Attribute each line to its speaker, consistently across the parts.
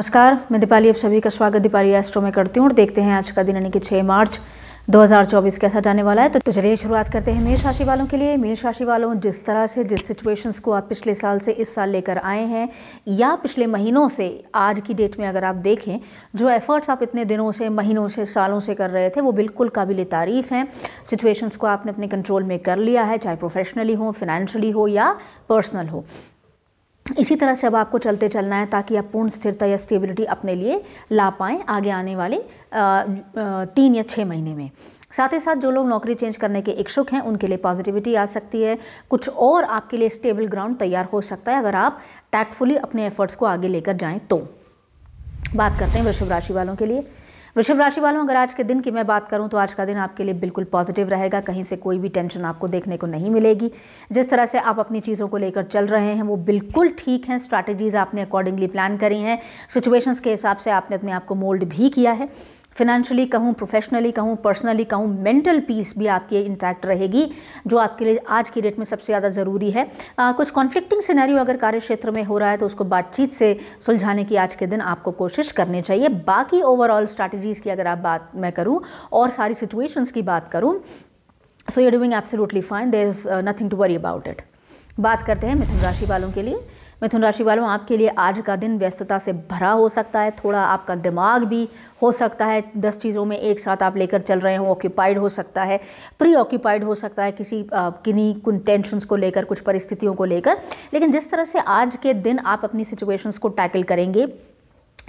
Speaker 1: नमस्कार मैं दीपाली आप सभी का स्वागत दीपाली एस्ट्रो में करती हूँ और देखते हैं आज का दिन यानी कि 6 मार्च 2024 कैसा जाने वाला है तो, तो चलिए शुरुआत करते हैं मेष राशि वालों के लिए मेष राशि वालों जिस तरह से जिस सिचुएशंस को आप पिछले साल से इस साल लेकर आए हैं या पिछले महीनों से आज की डेट में अगर आप देखें जो एफर्ट्स आप इतने दिनों से महीनों से सालों से कर रहे थे वो बिल्कुल काबिल तारीफ़ हैं सिचुएशंस को आपने अपने कंट्रोल में कर लिया है चाहे प्रोफेशनली हो फिनेंशली हो या पर्सनल हो इसी तरह से अब आपको चलते चलना है ताकि आप पूर्ण स्थिरता या स्टेबिलिटी अपने लिए ला पाएँ आगे आने वाले तीन या छः महीने में साथ ही साथ जो लोग नौकरी चेंज करने के इच्छुक हैं उनके लिए पॉजिटिविटी आ सकती है कुछ और आपके लिए स्टेबल ग्राउंड तैयार हो सकता है अगर आप टैक्टफुली अपने एफर्ट्स को आगे लेकर जाएं तो बात करते हैं वृषभ राशि वालों के लिए वृषभ राशि वालों अगर आज के दिन की मैं बात करूं तो आज का दिन आपके लिए बिल्कुल पॉजिटिव रहेगा कहीं से कोई भी टेंशन आपको देखने को नहीं मिलेगी जिस तरह से आप अपनी चीज़ों को लेकर चल रहे हैं वो बिल्कुल ठीक हैं स्ट्रैटेजीज आपने अकॉर्डिंगली प्लान करी हैं सिचुएशंस के हिसाब से आपने अपने आप को मोल्ड भी किया है फिनेंशली कहूँ प्रोफेशनली कहूँ पर्सनली कहूँ मेंटल पीस भी आपकी इंटैक्ट रहेगी जो आपके लिए आज की डेट में सबसे ज़्यादा ज़रूरी है आ, कुछ कॉन्फ्लिक्टिंग सिनेरियो अगर कार्य क्षेत्र में हो रहा है तो उसको बातचीत से सुलझाने की आज के दिन आपको कोशिश करनी चाहिए बाकी ओवरऑल स्ट्रैटेजीज़ की अगर आप बात मैं करूँ और सारी सिचुएशंस की बात करूँ so you doing absolutely fine there is nothing to worry about it बात करते हैं मिथुन राशि वालों के लिए मिथुन राशि वालों आपके लिए आज का दिन व्यस्तता से भरा हो सकता है थोड़ा आपका दिमाग भी हो सकता है दस चीज़ों में एक साथ आप लेकर चल रहे हो ऑक्यूपाइड हो सकता है प्री ऑक्यूपाइड हो सकता है किसी किन्हीं कुछ टेंशन्स को लेकर कुछ परिस्थितियों को लेकर लेकिन जिस तरह से आज के दिन आप अपनी सिचुएशंस को टैकल करेंगे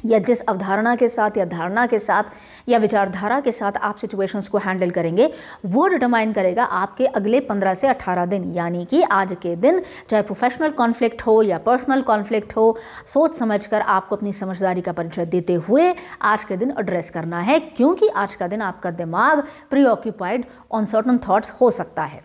Speaker 1: या जिस अवधारणा के साथ या धारणा के साथ या विचारधारा के साथ आप सिचुएशंस को हैंडल करेंगे वो डिटरमाइन करेगा आपके अगले 15 से 18 दिन यानी कि आज के दिन चाहे प्रोफेशनल कॉन्फ्लिक्ट हो या पर्सनल कॉन्फ्लिक्ट हो सोच समझ कर आपको अपनी समझदारी का परिचय देते हुए आज के दिन एड्रेस करना है क्योंकि आज का दिन आपका दिमाग preoccupied on certain thoughts हो सकता है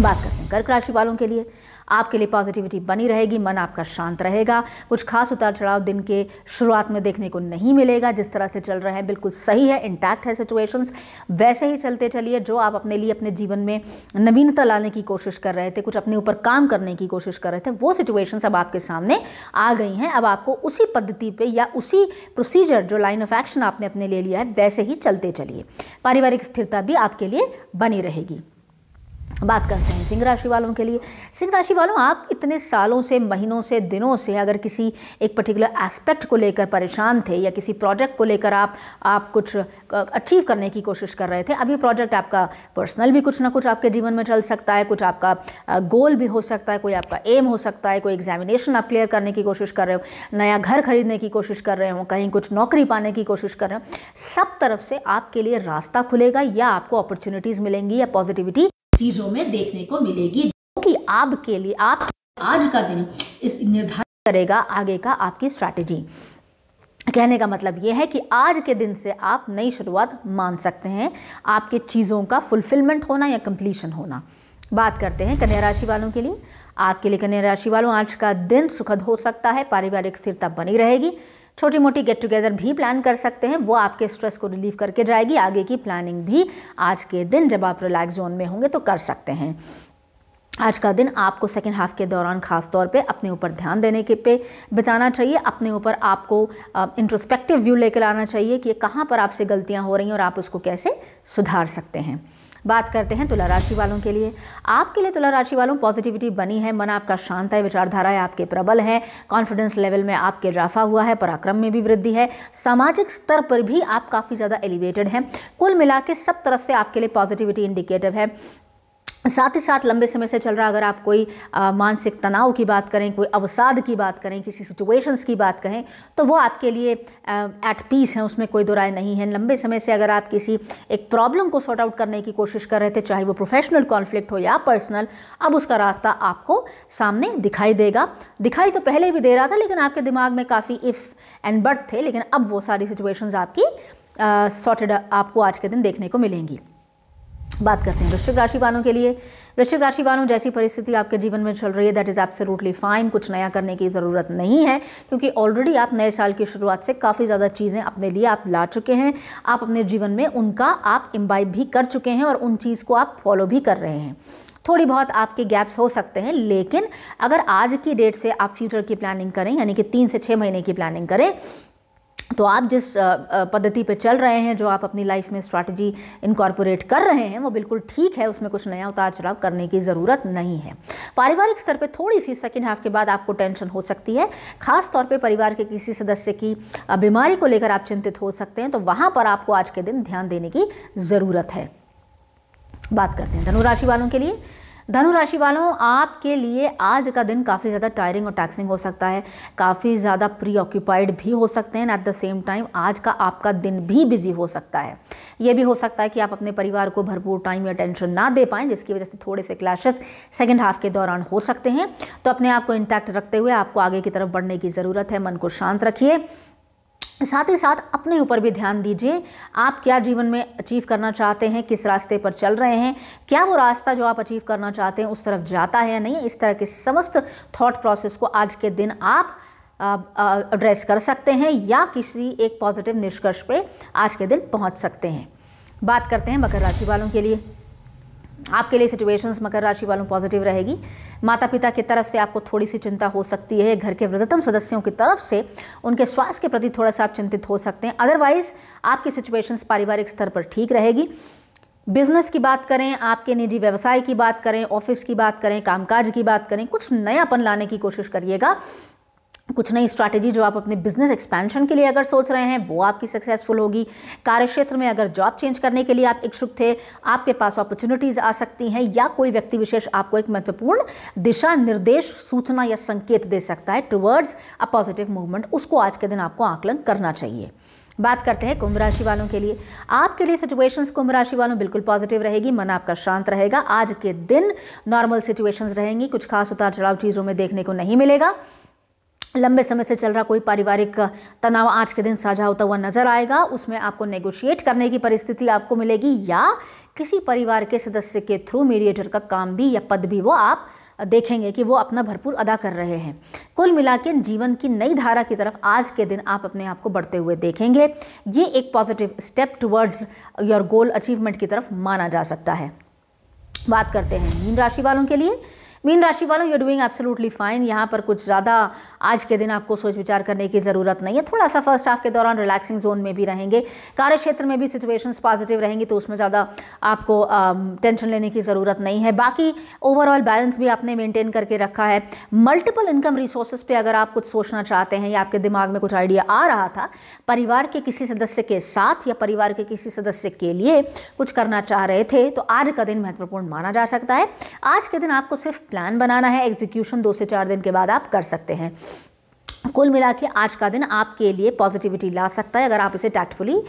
Speaker 1: बात करते हैं कर्क राशि वालों के लिए आपके लिए पॉजिटिविटी बनी रहेगी मन आपका शांत रहेगा कुछ खास उतार चढ़ाव दिन के शुरुआत में देखने को नहीं मिलेगा जिस तरह से चल रहे हैं बिल्कुल सही है इंटैक्ट है सिचुएशंस वैसे ही चलते चलिए जो आप अपने लिए अपने जीवन में नवीनता लाने की कोशिश कर रहे थे कुछ अपने ऊपर काम करने की कोशिश कर रहे थे वो सिचुएशन अब आपके सामने आ गई हैं अब आपको उसी पद्धति पर या उसी प्रोसीजर जो लाइन ऑफ एक्शन आपने अपने ले लिया है वैसे ही चलते चलिए पारिवारिक स्थिरता भी आपके लिए बनी रहेगी बात करते हैं सिंह राशि वालों के लिए सिंह राशि वालों आप इतने सालों से महीनों से दिनों से अगर किसी एक पर्टिकुलर एस्पेक्ट को लेकर परेशान थे या किसी प्रोजेक्ट को लेकर आप आप कुछ अचीव करने की कोशिश कर रहे थे अभी प्रोजेक्ट आपका पर्सनल भी कुछ ना कुछ आपके जीवन में चल सकता है कुछ आपका गोल भी हो सकता है कोई आपका एम हो सकता है कोई एग्जामिनेशन आप क्लियर करने की कोशिश कर रहे हो नया घर खरीदने की कोशिश कर रहे हो कहीं कुछ नौकरी पाने की कोशिश कर रहे हो सब तरफ से आपके लिए रास्ता खुलेगा या आपको अपॉर्चुनिटीज़ मिलेंगी या पॉजिटिविटी चीज़ों में देखने को मिलेगी कि आपके लिए आप आज का दिन इस निर्धारित करेगा आगे का आपकी स्ट्रैटेजी कहने का मतलब यह है कि आज के दिन से आप नई शुरुआत मान सकते हैं आपके चीज़ों का फुलफिलमेंट होना या कंप्लीशन होना बात करते हैं कन्या राशि वालों के लिए आपके लिए कन्या राशि वालों आज का दिन सुखद हो सकता है पारिवारिक स्थिरता बनी रहेगी छोटी मोटी गेट टुगेदर भी प्लान कर सकते हैं वो आपके स्ट्रेस को रिलीव करके जाएगी आगे की प्लानिंग भी आज के दिन जब आप रिलैक्स जोन में होंगे तो कर सकते हैं आज का दिन आपको सेकेंड हाफ के दौरान खास तौर पे अपने ऊपर ध्यान देने के पे बिताना चाहिए अपने ऊपर आपको इंट्रोस्पेक्टिव व्यू लेकर आना चाहिए कि कहाँ पर आपसे गलतियाँ हो रही हैं और आप उसको कैसे सुधार सकते हैं बात करते हैं तुला राशि वालों के लिए आपके लिए तुला राशि वालों पॉजिटिविटी बनी है मन आपका शांत है विचारधाराएं आपके प्रबल है कॉन्फिडेंस लेवल में आपके इजाफा हुआ है पराक्रम में भी वृद्धि है सामाजिक स्तर पर भी आप काफ़ी ज़्यादा एलिवेटेड हैं कुल मिला सब तरफ से आपके लिए पॉजिटिविटी इंडिकेटिव है साथ ही साथ लंबे समय से चल रहा अगर आप कोई मानसिक तनाव की बात करें कोई अवसाद की बात करें किसी सिचुएशंस की बात करें तो वो आपके लिए एट पीस हैं उसमें कोई दो राय नहीं है लंबे समय से अगर आप किसी एक प्रॉब्लम को सॉर्ट आउट करने की कोशिश कर रहे थे चाहे वो प्रोफेशनल कॉन्फ्लिक्ट हो या पर्सनल अब उसका रास्ता आपको सामने दिखाई देगा दिखाई तो पहले भी दे रहा था लेकिन आपके दिमाग में काफ़ी इफ़ एंड बट थे लेकिन अब वो सारी सिचुएशंस आपकी सॉर्टेड आपको आज के दिन देखने को मिलेंगी बात करते हैं वृश्चिक राशि वालों के लिए वृश्चिक राशि वालों जैसी परिस्थिति आपके जीवन में चल रही है दैट इज़ एब्सोल्युटली फाइन कुछ नया करने की ज़रूरत नहीं है क्योंकि ऑलरेडी आप नए साल की शुरुआत से काफ़ी ज़्यादा चीज़ें अपने लिए आप ला चुके हैं आप अपने जीवन में उनका आप इम्बाइब भी कर चुके हैं और उन चीज़ को आप फॉलो भी कर रहे हैं थोड़ी बहुत आपके गैप्स हो सकते हैं लेकिन अगर आज की डेट से आप फ्यूचर की प्लानिंग करें यानी कि तीन से छः महीने की प्लानिंग करें तो आप जिस पद्धति पे चल रहे हैं जो आप अपनी लाइफ में स्ट्रैटेजी इनकॉर्पोरेट कर रहे हैं वो बिल्कुल ठीक है उसमें कुछ नया उतार चढ़ाव करने की ज़रूरत नहीं है पारिवारिक स्तर पे थोड़ी सी सेकेंड हाफ के बाद आपको टेंशन हो सकती है खास तौर पे परिवार के किसी सदस्य की बीमारी को लेकर आप चिंतित हो सकते हैं तो वहाँ पर आपको आज के दिन ध्यान देने की ज़रूरत है बात करते हैं धनुराशि वालों के लिए धनु राशि वालों आपके लिए आज का दिन काफ़ी ज़्यादा टायरिंग और टैक्सिंग हो सकता है काफ़ी ज़्यादा प्री ऑक्यूपाइड भी हो सकते हैं एट द सेम टाइम आज का आपका दिन भी बिजी हो सकता है ये भी हो सकता है कि आप अपने परिवार को भरपूर टाइम या टेंशन ना दे पाएं जिसकी वजह से थोड़े से क्लैशेस सेकेंड हाफ के दौरान हो सकते हैं तो अपने आप को इंटैक्ट रखते हुए आपको आगे की तरफ बढ़ने की ज़रूरत है मन को शांत रखिए साथ ही साथ अपने ऊपर भी ध्यान दीजिए आप क्या जीवन में अचीव करना चाहते हैं किस रास्ते पर चल रहे हैं क्या वो रास्ता जो आप अचीव करना चाहते हैं उस तरफ जाता है या नहीं इस तरह के समस्त थॉट प्रोसेस को आज के दिन आप एड्रेस कर सकते हैं या किसी एक पॉजिटिव निष्कर्ष पर आज के दिन पहुंच सकते हैं बात करते हैं मकर राशि वालों के लिए आपके लिए सिचुएशंस मकर राशि वालों पॉजिटिव रहेगी माता पिता की तरफ से आपको थोड़ी सी चिंता हो सकती है घर के वृद्धतम सदस्यों की तरफ से उनके स्वास्थ्य के प्रति थोड़ा सा आप चिंतित हो सकते हैं अदरवाइज आपकी सिचुएशंस पारिवारिक स्तर पर ठीक रहेगी बिजनेस की बात करें आपके निजी व्यवसाय की बात करें ऑफिस की बात करें कामकाज की बात करें कुछ नयापन लाने की कोशिश करिएगा कुछ नई स्ट्रैटेजी जो आप अपने बिजनेस एक्सपेंशन के लिए अगर सोच रहे हैं वो आपकी सक्सेसफुल होगी कार्य क्षेत्र में अगर जॉब चेंज करने के लिए आप इच्छुक थे आपके पास अपॉर्चुनिटीज़ आ सकती हैं या कोई व्यक्ति विशेष आपको एक महत्वपूर्ण दिशा निर्देश सूचना या संकेत दे सकता है टुवर्ड्स अ पॉजिटिव मूवमेंट उसको आज के दिन आपको आकलन करना चाहिए बात करते हैं कुंभ राशि वालों के लिए आपके लिए सिचुएशंस कुंभ राशि वालों बिल्कुल पॉजिटिव रहेगी मन आपका शांत रहेगा आज के दिन नॉर्मल सिचुएशंस रहेंगी कुछ खास उतार चढ़ाव चीज़ों में देखने को नहीं मिलेगा लंबे समय से चल रहा कोई पारिवारिक तनाव आज के दिन साझा होता हुआ नजर आएगा उसमें आपको नेगोशिएट करने की परिस्थिति आपको मिलेगी या किसी परिवार के सदस्य के थ्रू मीडिएटर का काम भी या पद भी वो आप देखेंगे कि वो अपना भरपूर अदा कर रहे हैं कुल मिला के जीवन की नई धारा की तरफ आज के दिन आप अपने आप को बढ़ते हुए देखेंगे ये एक positive step towards your goal achievement की तरफ माना जा सकता है बात करते हैं मीन राशि वालों के लिए मीन राशि वालों यू डूइंग एब्सोल्युटली फाइन यहाँ पर कुछ ज़्यादा आज के दिन आपको सोच विचार करने की ज़रूरत नहीं है थोड़ा सा फर्स्ट हाफ के दौरान रिलैक्सिंग जोन में भी रहेंगे कार्य क्षेत्र में भी सिचुएशंस पॉजिटिव रहेंगी तो उसमें ज़्यादा आपको टेंशन लेने की ज़रूरत नहीं है बाकी ओवरऑल बैलेंस भी आपने मेंटेन करके रखा है मल्टीपल इनकम रिसोर्सेज पे अगर आप कुछ सोचना चाहते हैं या आपके दिमाग में कुछ आइडिया आ रहा था परिवार के किसी सदस्य के साथ या परिवार के किसी सदस्य के लिए कुछ करना चाह रहे थे तो आज का दिन महत्वपूर्ण माना जा सकता है आज के दिन आपको सिर्फ प्लान बनाना है एग्जीक्यूशन दो से चार दिन के बाद आप कर सकते हैं कुल मिला के आज का दिन आपके लिए पॉजिटिविटी ला सकता है अगर आप इसे टैक्टफुली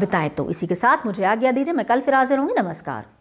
Speaker 1: बिताएं तो इसी के साथ मुझे आज्ञा दीजिए मैं कल फिर हाजिर होंगी नमस्कार